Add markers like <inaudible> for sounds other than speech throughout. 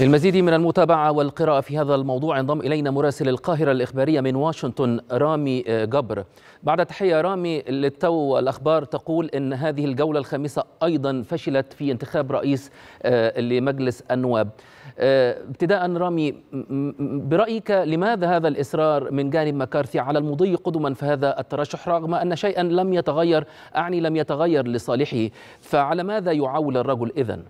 للمزيد من المتابعة والقراءة في هذا الموضوع انضم إلينا مراسل القاهرة الإخبارية من واشنطن رامي جبر بعد تحية رامي للتو الأخبار تقول أن هذه الجولة الخامسة أيضا فشلت في انتخاب رئيس آه، لمجلس النواب آه، ابتداء رامي برأيك لماذا هذا الإصرار من جانب مكارثي على المضي قدما في هذا الترشح رغم أن شيئا لم يتغير أعني لم يتغير لصالحه فعلى ماذا يعول الرجل إذن؟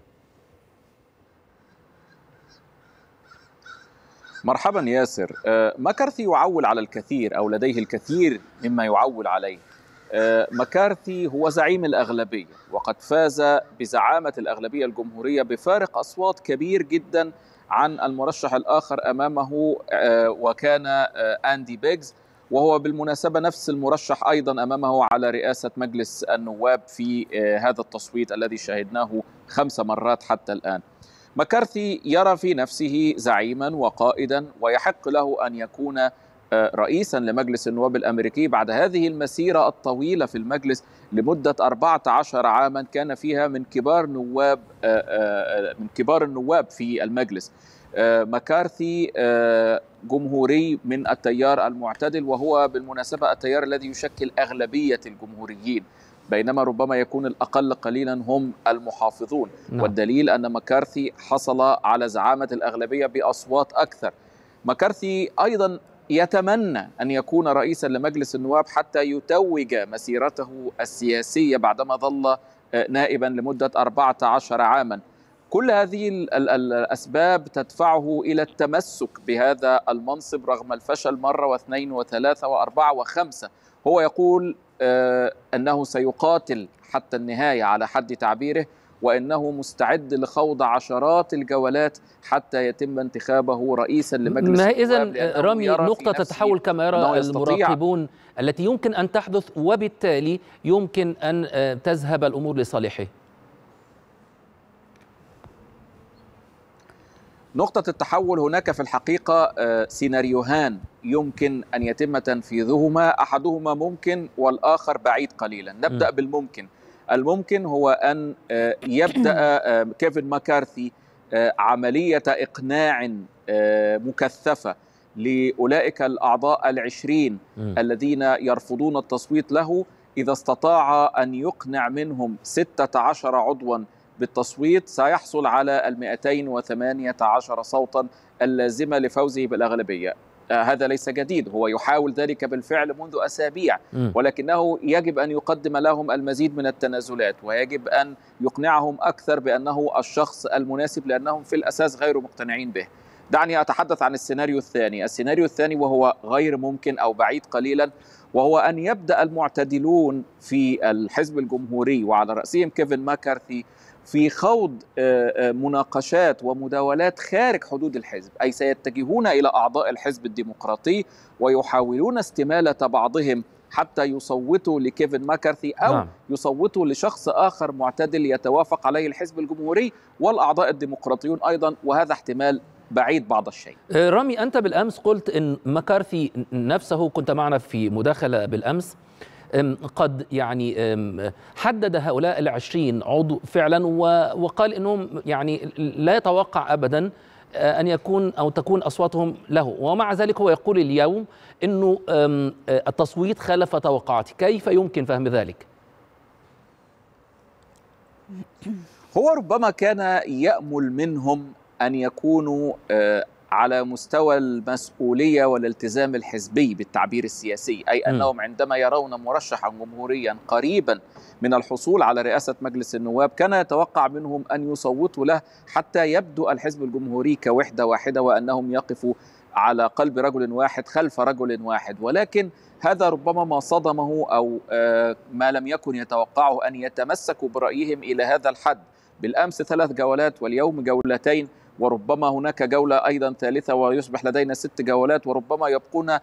مرحبا ياسر آه، مكارثي يعول على الكثير أو لديه الكثير مما يعول عليه آه، مكارثي هو زعيم الأغلبية وقد فاز بزعامة الأغلبية الجمهورية بفارق أصوات كبير جدا عن المرشح الآخر أمامه آه، وكان أندي بيجز وهو بالمناسبة نفس المرشح أيضا أمامه على رئاسة مجلس النواب في هذا التصويت الذي شاهدناه خمس مرات حتى الآن مكارثي يرى في نفسه زعيما وقائدا ويحق له ان يكون رئيسا لمجلس النواب الامريكي بعد هذه المسيره الطويله في المجلس لمده 14 عاما كان فيها من كبار نواب آه، آه، من كبار النواب في المجلس آه، مكارثي جمهوري من التيار المعتدل وهو بالمناسبه التيار الذي يشكل اغلبيه الجمهوريين بينما ربما يكون الاقل قليلا هم المحافظون نعم. والدليل ان مكارثي حصل على زعامه الاغلبيه باصوات اكثر مكارثي ايضا يتمنى أن يكون رئيسا لمجلس النواب حتى يتوج مسيرته السياسية بعدما ظل آه، نائبا لمدة 14 عاما كل هذه الأسباب تدفعه إلى التمسك بهذا المنصب رغم الفشل مرة واثنين وثلاثة وأربعة وخمسة هو يقول آه، أنه سيقاتل حتى النهاية على حد تعبيره وانه مستعد لخوض عشرات الجولات حتى يتم انتخابه رئيسا لمجلس ما اذا رامي نقطه التحول كما يرى المراقبون التي يمكن ان تحدث وبالتالي يمكن ان آه، تذهب الامور لصالحه نقطة التحول هناك في الحقيقة آه، سيناريوهان يمكن أن يتم تنفيذهما أحدهما ممكن والآخر بعيد قليلا نبدأ بالممكن الممكن هو أن آه، يبدأ <clears throat> آه، كيفن ماكارثي آه، عملية إقناع مكثفة لأولئك الأعضاء العشرين م. الذين يرفضون التصويت له إذا استطاع أن يقنع منهم 16 عضوا بالتصويت سيحصل على ال 218 صوتا اللازمة لفوزه بالأغلبية آه، هذا ليس جديد هو يحاول ذلك بالفعل منذ أسابيع ولكنه يجب أن يقدم لهم المزيد من التنازلات ويجب أن يقنعهم أكثر بأنه الشخص المناسب لأنهم في الأساس غير مقتنعين به دعني أتحدث عن السيناريو الثاني السيناريو الثاني وهو غير ممكن أو بعيد قليلا وهو أن يبدأ المعتدلون في الحزب الجمهوري وعلى رأسهم كيفن ماكارثي في خوض آه، آه، مناقشات ومداولات خارج حدود الحزب اي سيتجهون الى اعضاء الحزب الديمقراطي ويحاولون استماله بعضهم حتى يصوتوا لكيفن ماكارثي او نعم. يصوتوا لشخص اخر معتدل يتوافق عليه الحزب الجمهوري والاعضاء الديمقراطيون ايضا وهذا احتمال بعيد بعض الشيء آه، رامي انت بالامس قلت ان مكارثي نفسه كنت معنا في مداخله بالامس قد يعني حدد هؤلاء العشرين عضو فعلا وقال انهم يعني لا يتوقع ابدا آه، ان يكون او تكون اصواتهم له ومع ذلك هو يقول اليوم انه آه، التصويت خالف توقعاتي كيف يمكن فهم ذلك هو ربما كان يامل منهم ان يكونوا آه، على مستوى المسؤوليه والالتزام الحزبي بالتعبير السياسي، اي انهم عندما يرون مرشحا جمهوريا قريبا من الحصول على رئاسه مجلس النواب كان يتوقع منهم ان يصوتوا له حتى يبدو الحزب الجمهوري كوحده واحده وانهم يقفوا على قلب رجل واحد خلف رجل واحد ولكن هذا ربما ما صدمه او آه، ما لم يكن يتوقعه ان يتمسكوا برايهم الى هذا الحد بالامس ثلاث جولات واليوم جولتين وربما هناك جولة أيضا ثالثة ويصبح لدينا ست جولات وربما يبقون آه،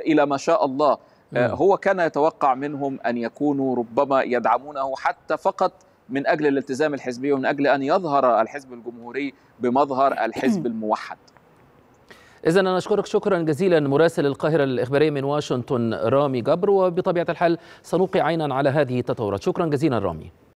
إلى ما شاء الله آه، نعم. هو كان يتوقع منهم أن يكونوا ربما يدعمونه حتى فقط من أجل الالتزام الحزبي ومن أجل أن يظهر الحزب الجمهوري بمظهر الحزب الموحد إذا أنا أشكرك شكرا جزيلا مراسل القاهرة الإخبارية من واشنطن رامي جبر وبطبيعة الحال سنلقي عينا على هذه التطورات شكرا جزيلا رامي